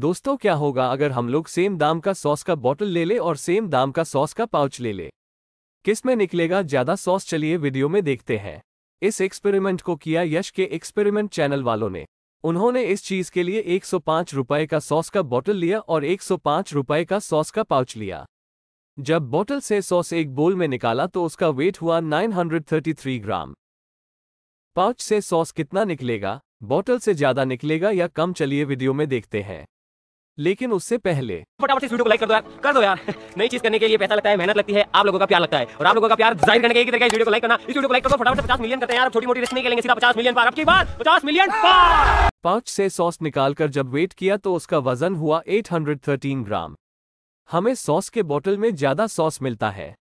दोस्तों क्या होगा अगर हम लोग सेम दाम का सॉस का बॉटल ले ले और सेम दाम का सॉस का पाउच ले ले किस में निकलेगा ज्यादा सॉस चलिए वीडियो में देखते हैं इस एक्सपेरिमेंट को किया यश के एक्सपेरिमेंट चैनल वालों ने उन्होंने इस चीज के लिए एक रुपए का सॉस का बॉटल लिया और एक रुपए का सॉस का पाउच लिया जब बॉटल से सॉस एक बोल में निकाला तो उसका वेट हुआ 933 ग्राम पाउच से सॉस कितना निकलेगा बॉटल से ज्यादा निकलेगा या कम चलिए वीडियो में देखते हैं लेकिन उससे पहले फटाफट से वीडियो को लाइक कर दो यार कर दो यार नई चीज करने के लिए पैसा लगता है मेहनत लगती है आप लोगों का प्यार लगता है और आप लोगों का प्यार जाहिर करने के लिए इस वीडियो को लाइक करना इस वीडियो को लाइक करो फटाफट से 50 मिलियन करते हैं यार छोटी मोटी रिस्क नहीं करेंगे सीधा 50 मिलियन पार आपकी बात 50 मिलियन पार पाउच से सॉस निकालकर जब वेट किया तो उसका वजन हुआ 813 ग्राम हमें सॉस के बोतल में ज्यादा सॉस मिलता है